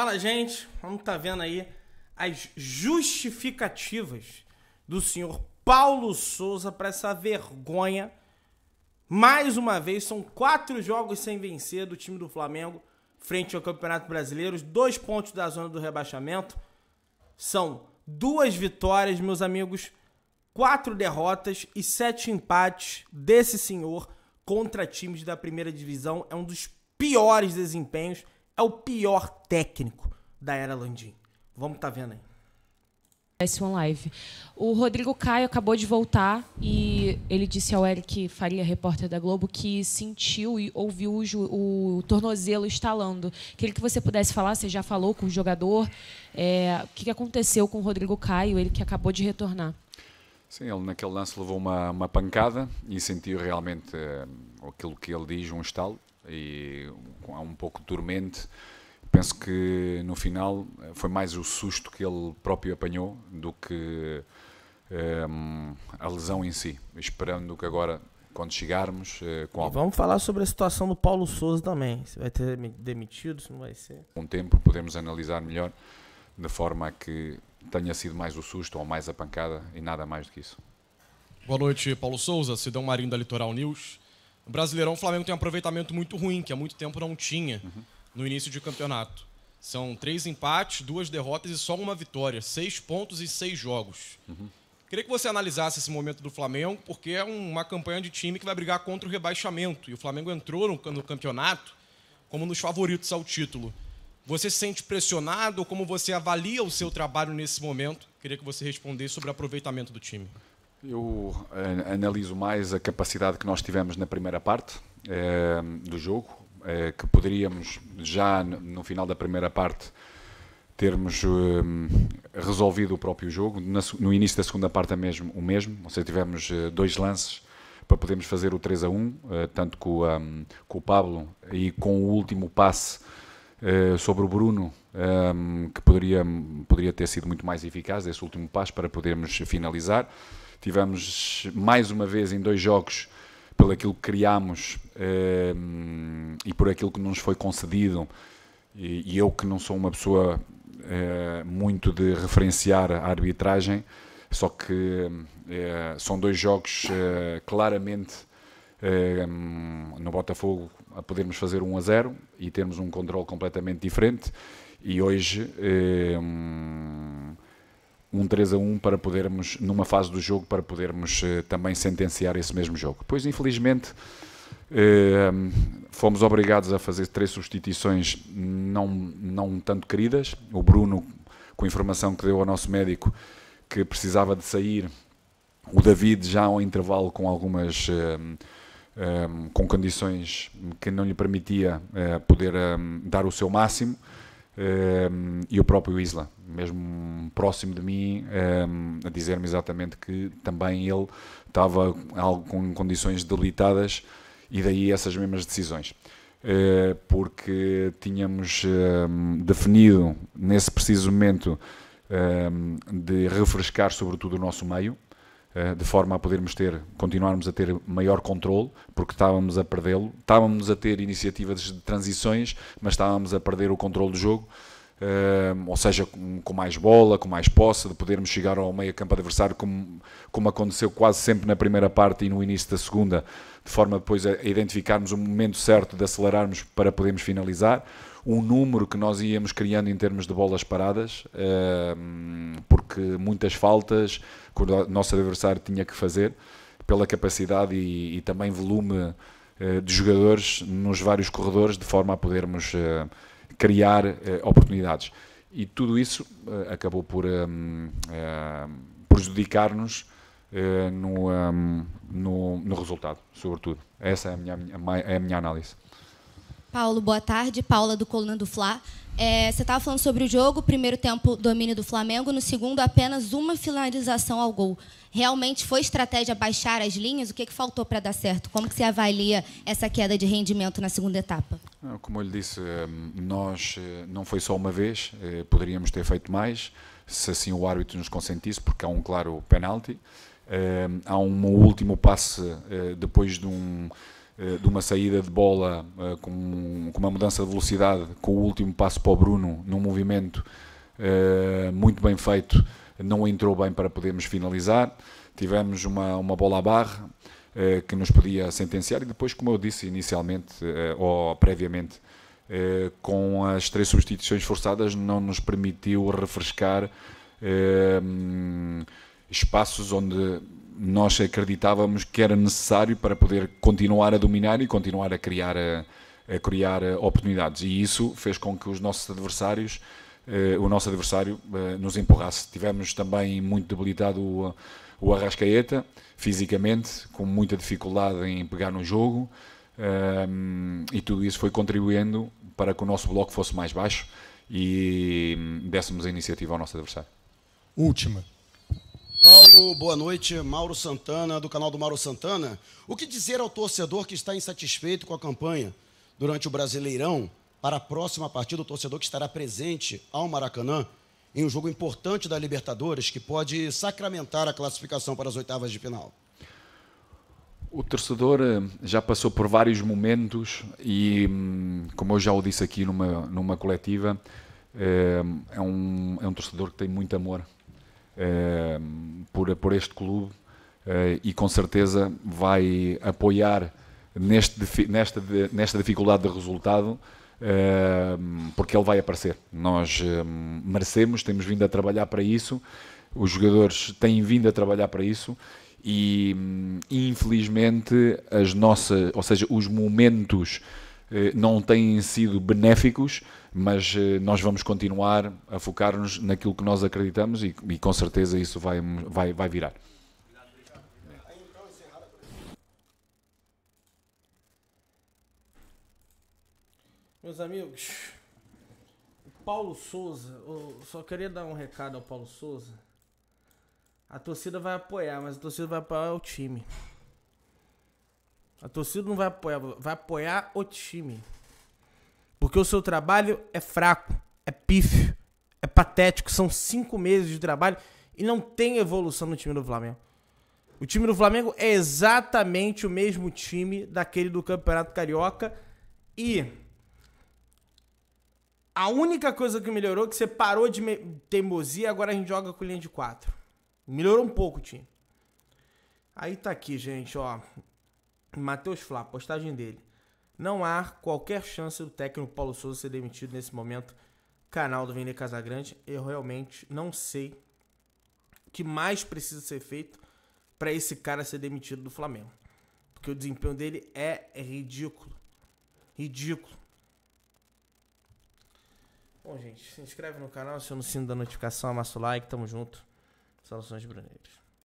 Fala, gente. Vamos estar tá vendo aí as justificativas do senhor Paulo Souza para essa vergonha. Mais uma vez, são quatro jogos sem vencer do time do Flamengo frente ao Campeonato Brasileiro. Dois pontos da zona do rebaixamento. São duas vitórias, meus amigos, quatro derrotas e sete empates desse senhor contra times da primeira divisão. É um dos piores desempenhos é o pior técnico da era Landim. Vamos estar tá vendo aí. S1 Live. O Rodrigo Caio acabou de voltar e ele disse ao Eric Faria, repórter da Globo, que sentiu e ouviu o, o tornozelo estalando. Queria que você pudesse falar, você já falou com o jogador, é, o que aconteceu com o Rodrigo Caio, ele que acabou de retornar. Sim, ele naquele lance levou uma, uma pancada e sentiu realmente uh, aquilo que ele diz, um estalo e um pouco dormente. Penso que no final foi mais o susto que ele próprio apanhou do que um, ehm, a lesão em si. Esperando que agora, quando chegarmos. Eh, com a... Vamos falar sobre a situação do Paulo Souza também. Se vai ter demitido, se não vai ser. Com um o tempo podemos analisar melhor, de forma a que tenha sido mais o susto ou mais a pancada e nada mais do que isso. Boa noite, Paulo Souza, Cidão Marinho da Litoral News. No Brasileirão, o Flamengo tem um aproveitamento muito ruim, que há muito tempo não tinha uhum. no início de campeonato. São três empates, duas derrotas e só uma vitória. Seis pontos e seis jogos. Uhum. Queria que você analisasse esse momento do Flamengo, porque é uma campanha de time que vai brigar contra o rebaixamento. E o Flamengo entrou no, no campeonato como um dos favoritos ao título. Você se sente pressionado? Como você avalia o seu trabalho nesse momento? Queria que você respondesse sobre o aproveitamento do time. Eu eh, analiso mais a capacidade que nós tivemos na primeira parte eh, do jogo, eh, que poderíamos já no final da primeira parte termos resolvido o próprio jogo. Na, no início da segunda parte é mesmo o mesmo, ou seja, tivemos dois lances para podermos fazer o 3 a 1, tanto com, um, com, o Pablo e com o último passe sobre o Bruno, que poderia, poderia ter sido muito mais eficaz, esse último passo para podermos finalizar. Tivemos mais uma vez em dois jogos, pelo aquilo que criámos ehm, e por aquilo que nos foi concedido, e, e eu que não sou uma pessoa uh, muito de referenciar a arbitragem, só que uh, são dois jogos uh, claramente ehm, no Botafogo a podermos fazer 1 a 0 e termos um controle completamente diferente. E hoje ehm, um 3 a 1 para podermos, numa fase do jogo, para podermos uh, também sentenciar esse mesmo jogo. Pois, infelizmente, uh, fomos obrigados a fazer três substituições não, não tanto queridas. O Bruno, com a informação que deu ao nosso médico que precisava de sair, o David já ao intervalo com algumas. Uh, eh, um, com condições que não lhe permitia poder um, dar o seu máximo, Ehm, e o próprio Isla, mesmo próximo de mim, ehm, a dizer-me exatamente que também ele estava algo com condições delitadas e daí essas mesmas decisões. Eh, porque tínhamos ehm, definido nesse preciso momento de refrescar, sobretudo, o nosso meio, eh, de forma a podermos ter, continuarmos a ter maior controle, porque estávamos a perdê-lo, estávamos a ter iniciativas de transições, mas estávamos a perder o controle do jogo, eh, ou seja, com mais bola, com mais posse, de podermos chegar ao meio campo adversário, como, como aconteceu quase sempre na primeira parte e no início da segunda, de forma depois a identificarmos o momento certo de acelerarmos para podermos finalizar o número que nós íamos criando em termos de bolas paradas eh, muitas faltas que o nosso adversário tinha que fazer, pela capacidade e, e também volume eh, de jogadores nos vários corredores, de forma a podermos eh, criar eh, oportunidades. E tudo isso acabou por um, prejudicar-nos no, um, no, no, resultado, sobretudo. Essa é a minha, a minha análise. Paulo, boa tarde. Paula, do Coluna do Fla. É, você estava falando sobre o jogo, primeiro tempo, domínio do Flamengo, no segundo, apenas uma finalização ao gol. Realmente foi estratégia baixar as linhas? O que, que faltou para dar certo? Como que você avalia essa queda de rendimento na segunda etapa? Como eu lhe disse, eh, nós eh, não foi só uma vez, eh, poderíamos ter feito mais, se assim o árbitro nos consentisse, porque há um claro penalti. Há um último passe depois de um eh, de uma saída de bola eh, com, com uma mudança de velocidade, com o último passo para o Bruno, num movimento eh, muito bem feito, não entrou bem para podermos finalizar. Tivemos uma, uma bola à barra que nos podia sentenciar e depois, como eu disse inicialmente ou previamente, com as três substituições forçadas, não nos permitiu refrescar hum, espaços onde nós acreditávamos que era necessário para poder continuar a dominar e continuar a criar, a, a criar oportunidades. E isso fez com que os nossos adversários, uh, o nosso adversário, uh, nos empurrasse. Tivemos também muito debilitado o, o Arrascaeta, fisicamente, com muita dificuldade em pegar no jogo, ehm, e tudo isso foi contribuindo para que o nosso bloco fosse mais baixo e hum, dessemos a iniciativa ao nosso adversário. Última. Paulo, boa noite. Mauro Santana, do canal do Mauro Santana. O que dizer ao torcedor que está insatisfeito com a campanha durante o Brasileirão para a próxima partida? O torcedor que estará presente ao Maracanã em um jogo importante da Libertadores que pode sacramentar a classificação para as oitavas de final? O torcedor eh, já passou por vários momentos e, hum, como eu já o disse aqui numa, numa coletiva, eh, é um, é um torcedor que tem muito amor. Eh, por, por este clube eh, e com certeza vai apoiar neste, nesta, nesta dificuldade de resultado eh, porque ele vai aparecer. Nós eh, merecemos, temos vindo a trabalhar para isso, os jogadores têm vindo a trabalhar para isso e hum, infelizmente as nossas, ou seja, os momentos eh, não têm sido benéficos, mas eh, nós vamos continuar a focar-nos naquilo que nós acreditamos e, e com certeza isso vai, vai, vai virar. Meus amigos, Paulo Souza, só queria dar um recado ao Paulo Souza. A torcida vai apoiar, mas a torcida vai apoiar o time. A torcida não vai apoiar, vai apoiar o time. Porque o seu trabalho é fraco, é pífio, é patético. São cinco meses de trabalho e não tem evolução no time do Flamengo. O time do Flamengo é exatamente o mesmo time daquele do Campeonato Carioca e a única coisa que melhorou é que você parou de teimosia, agora a gente joga com linha de quatro. Melhorou um pouco o time. Aí tá aqui, gente, ó. Matheus Flá, postagem dele. Não há qualquer chance do técnico Paulo Souza ser demitido nesse momento. Canal do Vender Casagrande. Eu realmente não sei o que mais precisa ser feito para esse cara ser demitido do Flamengo. Porque o desempenho dele é ridículo. Ridículo. Bom, gente, se inscreve no canal, se eu não sino da notificação, amassa o like, tamo junto. Saudações bruneiras.